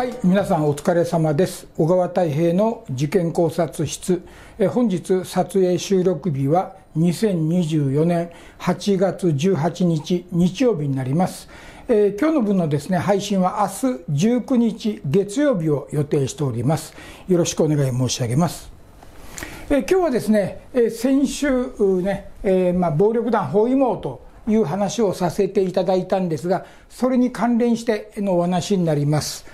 はい皆さんお疲れ様です小川太平の事件考察室え本日撮影収録日は2024年8月18日日曜日になります、えー、今日の分のですね配信は明日19日月曜日を予定しておりますよろしくお願い申し上げますえ今日はですね、えー、先週ね、えまあ、暴力団包囲網という話をさせていただいたんですがそれに関連してのお話になります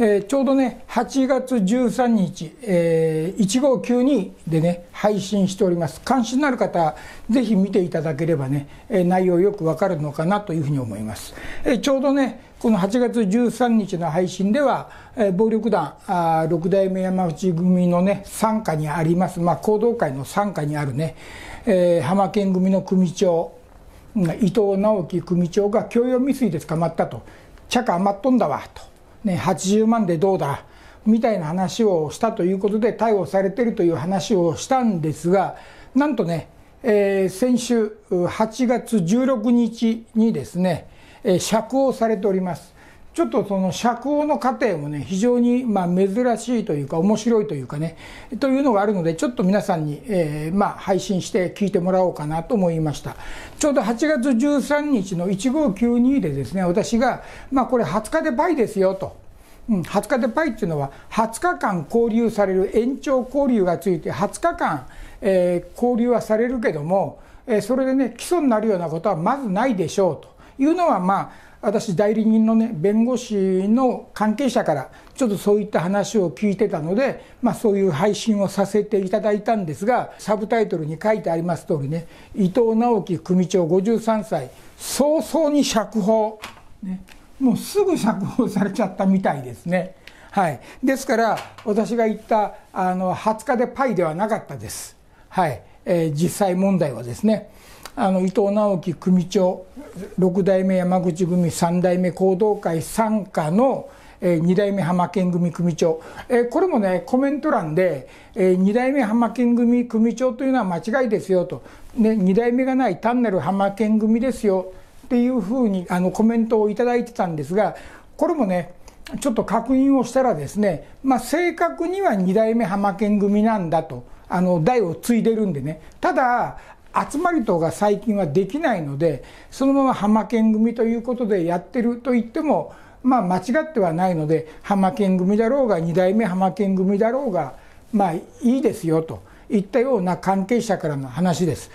えー、ちょうどね、8月13日、えー、1592でね、配信しております。関心のある方、ぜひ見ていただければね、えー、内容よくわかるのかなというふうに思います。えー、ちょうどね、この8月13日の配信では、えー、暴力団あ6代目山内組のね、傘下にあります、まあ、行動会の傘下にあるね、えー、浜県組の組長、伊藤直樹組長が強要未遂で捕まったと、茶か余っとんだわ、と。ね、80万でどうだみたいな話をしたということで逮捕されているという話をしたんですがなんとね、えー、先週8月16日にですね釈放されております。ちょっとその釈放の過程もね、非常にまあ珍しいというか、面白いというかね、というのがあるので、ちょっと皆さんに、えー、まあ配信して聞いてもらおうかなと思いました。ちょうど8月13日の1592でですね、私が、まあこれ20日でパイですよと。うん、20日でパイっていうのは20日間交流される延長交流がついて20日間、えー、交流はされるけども、えー、それでね基礎になるようなことはまずないでしょうというのはまあ私代理人のね弁護士の関係者からちょっとそういった話を聞いてたので、まあ、そういう配信をさせていただいたんですがサブタイトルに書いてあります通りね伊藤直樹組長53歳早々に釈放、ね、もうすぐ釈放されちゃったみたいですね。はい、ですから私が言ったあの20日でパイではなかったです。はい、えー、実際問題はですね。あの伊藤直樹組長6代目山口組3代目行動会参加の2代目浜県組組長これもねコメント欄で2代目浜県組組長というのは間違いですよと、ね、2代目がない単なる浜県組ですよっていうふうにあのコメントを頂いてたんですがこれもねちょっと確認をしたらですね、まあ、正確には2代目浜県組なんだと。あの代を継いでるんでねただ集まり等が最近はできないのでそのまま浜県組ということでやってると言っても、まあ、間違ってはないので浜県組だろうが2代目浜県組だろうがまあいいですよといったような関係者からの話です。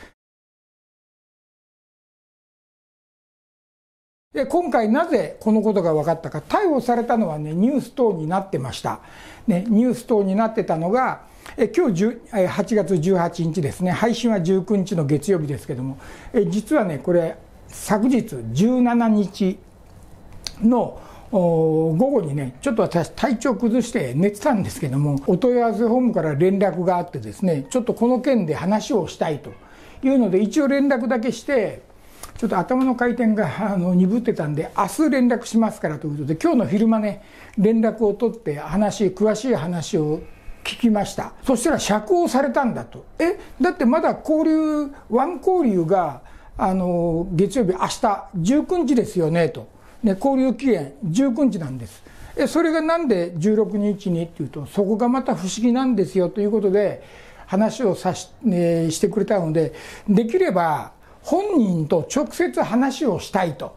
で今回なぜこのことが分かったか逮捕されたのはねニュース等になってました、ね、ニュース等になってたのがえ今日8月18日ですね、配信は19日の月曜日ですけども、え実はね、これ、昨日17日の午後にね、ちょっと私、体調崩して寝てたんですけども、お問い合わせホームから連絡があってですね、ちょっとこの件で話をしたいというので、一応連絡だけして、ちょっと頭の回転があの鈍ってたんで、明日連絡しますからということで、今日の昼間ね、連絡を取って、話、詳しい話を聞きましたそしたら釈放されたんだとえだってまだ交流ワン交流があの月曜日明日19日ですよねとね交流期限19日なんですえそれがなんで16日にっていうとそこがまた不思議なんですよということで話をさし,、えしてくれたのでできれば本人と直接話をしたいと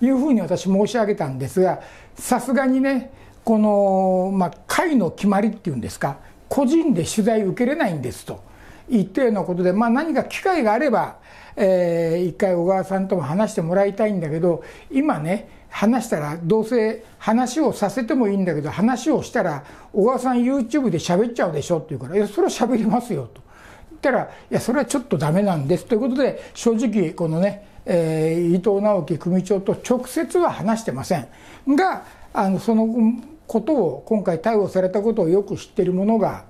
いうふうに私申し上げたんですがさすがにねこの、まあ、会の決まりっていうんですか個人で取材受けれないんですと一定のことで、まあ、何か機会があれば、えー、一回小川さんとも話してもらいたいんだけど今ね話したらどうせ話をさせてもいいんだけど話をしたら小川さん YouTube で喋っちゃうでしょって言うから「いやそれは喋りますよ」と。言ったら「いやそれはちょっとダメなんです」ということで正直このね、えー、伊藤直樹組長と直接は話してませんがあのそのことを今回逮捕されたことをよく知ってる者が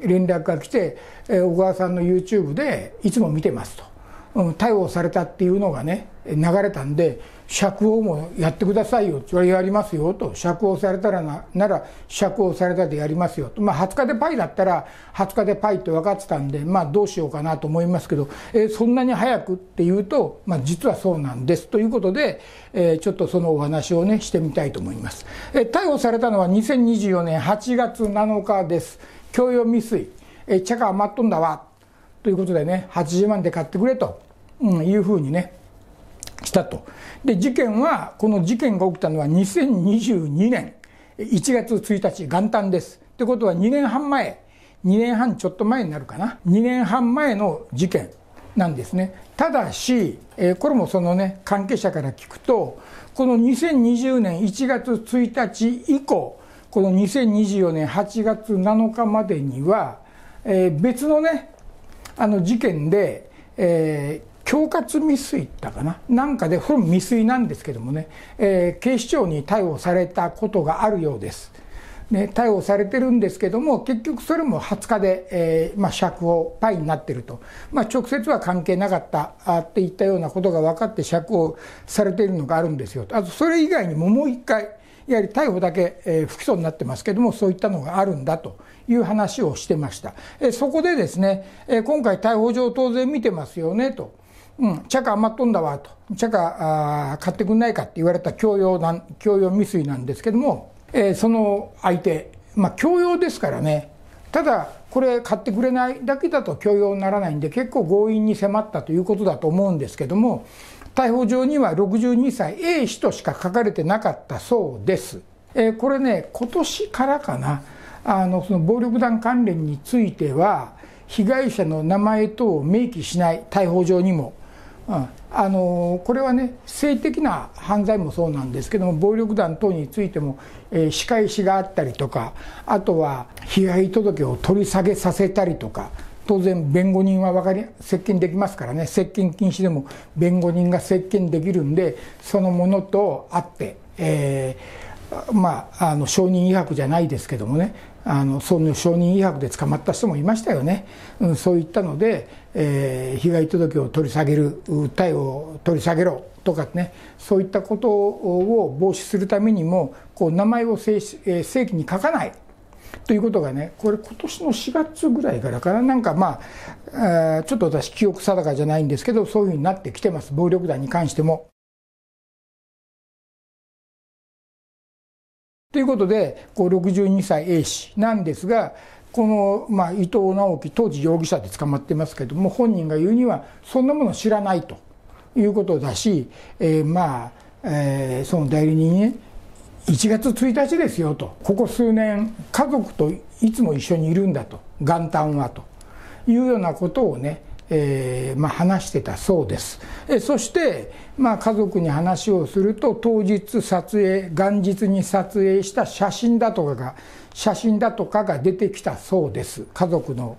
連絡が来て、えー、小川さんの YouTube でいつも見てますと、うん、逮捕されたっていうのがね流れたんで釈放もやってくださいよそれやりますよと釈放されたらななら釈放されたでやりますよと、まあ、20日でパイだったら20日でパイって分かってたんで、まあ、どうしようかなと思いますけど、えー、そんなに早くっていうと、まあ、実はそうなんですということで、えー、ちょっとそのお話をねしてみたいと思います、えー、逮捕されたのは2024年8月7日です強要未遂、えー、茶が余っとんだわということでね80万で買ってくれと、うん、いうふうにねしたと。で、事件は、この事件が起きたのは2022年1月1日、元旦です。ってことは2年半前、2年半ちょっと前になるかな。2年半前の事件なんですね。ただし、えー、これもそのね、関係者から聞くと、この2020年1月1日以降、この2024年8月7日までには、えー、別のね、あの事件で、えー、恐喝未遂だかななんかでこれも未遂なんですけどもね、えー、警視庁に逮捕されたことがあるようです、ね、逮捕されてるんですけども結局それも20日で、えー、まあ、釈放パイになってると、まあ、直接は関係なかったあっていったようなことが分かって釈放されてるのがあるんですよあとそれ以外にももう一回やはり逮捕だけ、えー、不起訴になってますけどもそういったのがあるんだという話をしてました、えそこでですね、え今回逮捕状当然見てますよねと。うん、茶化余っとんだわと茶化あ買ってくんないかって言われた強要なん強要未遂なんですけども、えー、その相手まあ強要ですからねただこれ買ってくれないだけだと強要にならないんで結構強引に迫ったということだと思うんですけども逮捕状には62歳 A 氏としか書かれてなかったそうです、えー、これね今年からかなあのその暴力団関連については被害者の名前等を明記しない逮捕状にもうんあのこれはね性的な犯罪もそうなんですけども暴力団等についても、えー、仕返しがあったりとかあとは被害届を取り下げさせたりとか当然弁護人は分かり接見できますからね接見禁止でも弁護人が接見できるんでそのものとあって、えー、まああの証人威迫じゃないですけどもねあのその証人威迫で捕まった人もいましたよね、うん、そういったので、えー、被害届を取り下げる訴えを取り下げろとかねそういったことを防止するためにもこう名前を正,、えー、正規に書かないということがねこれ今年の4月ぐらいからかな、なんかまあちょっと私記憶定かじゃないんですけどそういうふうになってきてます暴力団に関しても。ということで、こう62歳 A 氏なんですが、この、まあ、伊藤直樹、当時容疑者で捕まってますけども、本人が言うには、そんなもの知らないということだし、えー、まあ、えー、その代理人にね、1月1日ですよと、ここ数年、家族といつも一緒にいるんだと、元旦はというようなことをね、えーまあ、話してたそうですえそして、まあ、家族に話をすると当日撮影元日に撮影した写真だとかが写真だとかが出てきたそうです家族の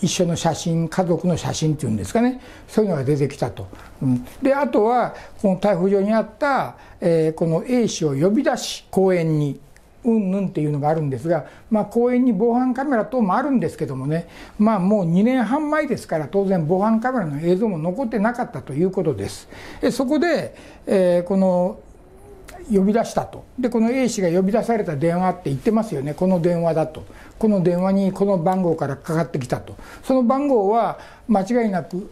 一緒の写真家族の写真っていうんですかねそういうのが出てきたと、うん、であとはこの逮捕状にあった、えー、この A 氏を呼び出し公園にうんぬんっていうのがあるんですが、まあ、公園に防犯カメラ等もあるんですけどもね、まあ、もう2年半前ですから、当然、防犯カメラの映像も残ってなかったということです。でそこで、えー、この呼び出したとでこの A 氏が呼び出された電話って言ってますよねこの電話だとこの電話にこの番号からかかってきたとその番号は間違いなく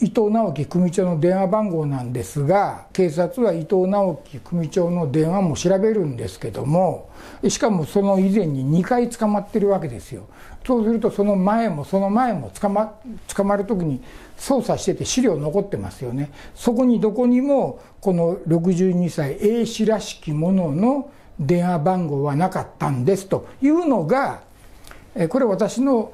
伊藤直樹組長の電話番号なんですが警察は伊藤直樹組長の電話も調べるんですけどもしかもその以前に2回捕まってるわけですよそうするとその前もその前も捕ま捕まる時に捜査してて資料残ってますよねそこにどこにもこの62歳 A 氏らしきものの電話番号はなかったんですというのがこれ私の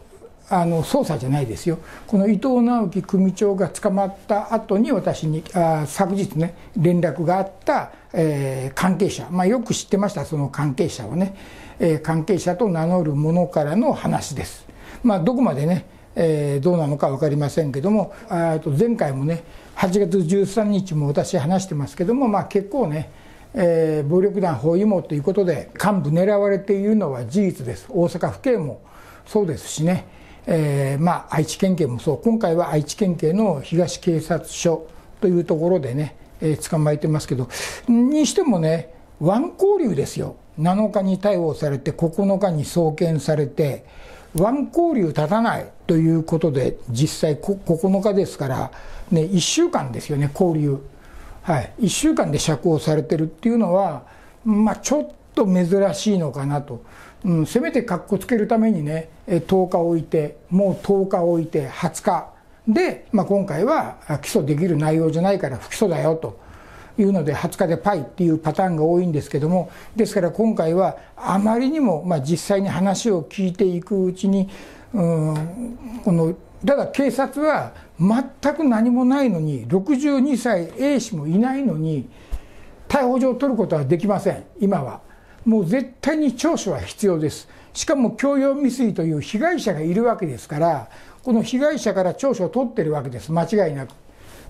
あの捜査じゃないですよ、この伊藤直樹組長が捕まった後に、私にあ昨日ね、連絡があった、えー、関係者、まあ、よく知ってました、その関係者をね、えー、関係者と名乗る者からの話です。まあ、どこまでね、えー、どうなのか分かりませんけども、あと前回もね、8月13日も私、話してますけども、まあ、結構ね、えー、暴力団包囲網ということで、幹部狙われているのは事実です、大阪府警もそうですしね。えー、まあ、愛知県警もそう今回は愛知県警の東警察署というところでね、えー、捕まえてますけどにしてもねン交流ですよ7日に逮捕されて9日に送検されてワン交流立たないということで実際9日ですから、ね、1週間ですよね交流、はい、1週間で釈放されてるっていうのは、まあ、ちょっと珍しいのかなと。うん、せめてかっこつけるためにね、10日置いて、もう10日置いて、20日で、まあ、今回は起訴できる内容じゃないから不起訴だよというので、20日でパイっていうパターンが多いんですけども、ですから今回はあまりにも、まあ、実際に話を聞いていくうちに、うん、このただ警察は全く何もないのに、62歳 A 氏もいないのに、逮捕状を取ることはできません、今は。もう絶対に聴取は必要です。しかも強要未遂という被害者がいるわけですから、この被害者から聴取を取ってるわけです、間違いなく。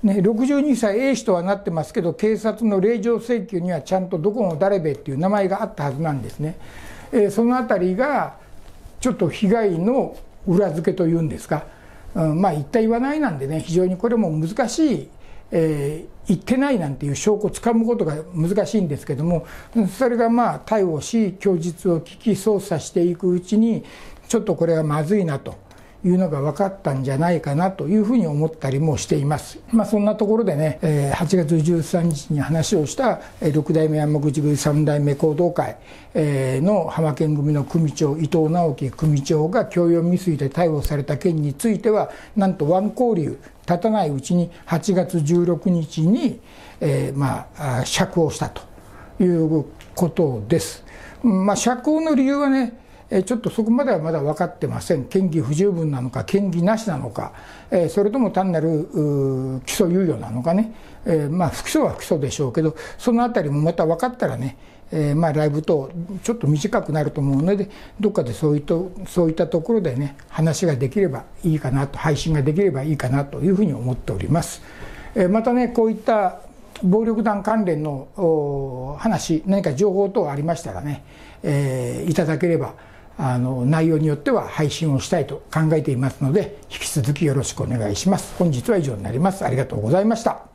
ね、62歳 A 氏とはなってますけど、警察の令状請求にはちゃんとどこの誰べっていう名前があったはずなんですね。えー、そのあたりが、ちょっと被害の裏付けというんですか、うん、まあ言った言わないなんでね、非常にこれも難しいえー、行ってないなんていう証拠をつかむことが難しいんですけどもそれがまあ逮捕し供述を聞き捜査していくうちにちょっとこれはまずいなというのが分かったんじゃないかなというふうに思ったりもしています。まあ、そんなところでね、え8月13日に話をしたえ六代目山口組三代目行動会えの浜県組の組長伊藤直樹組長が強要未遂で逮捕された件についてはなんと湾交流立たないうちに8月16日に、えー、まあ釈放したということです。まあ、釈放の理由はねえちょっとそこまではまだ分かってません嫌疑不十分なのか嫌疑なしなのか、えそれとも単なる起訴猶予なのかね、えまあ不起訴は不起訴でしょうけどそのあたりもまた分かったらねえー、まあライブとちょっと短くなると思うのでどっかでそういったそういったところでね話ができればいいかなと配信ができればいいかなというふうに思っております。えー、またねこういった暴力団関連の話何か情報等ありましたらね、えー、いただければあの内容によっては配信をしたいと考えていますので引き続きよろしくお願いします本日は以上になりますありがとうございました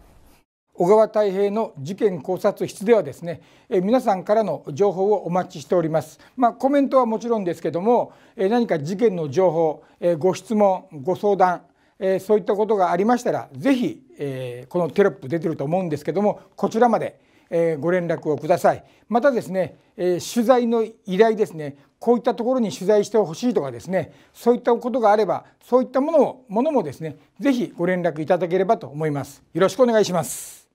小川太平の事件考察室ではですね、え皆さんからの情報をお待ちしております。まあ、コメントはもちろんですけども、え何か事件の情報、えご質問、ご相談、えそういったことがありましたら、是非えこのテロップ出てると思うんですけども、こちらまで、えご連絡をください。またですね、え取材の依頼ですね、こういったところに取材してほしいとかですねそういったことがあればそういったものをものもですね是非ご連絡いただければと思います。よろしくお願いします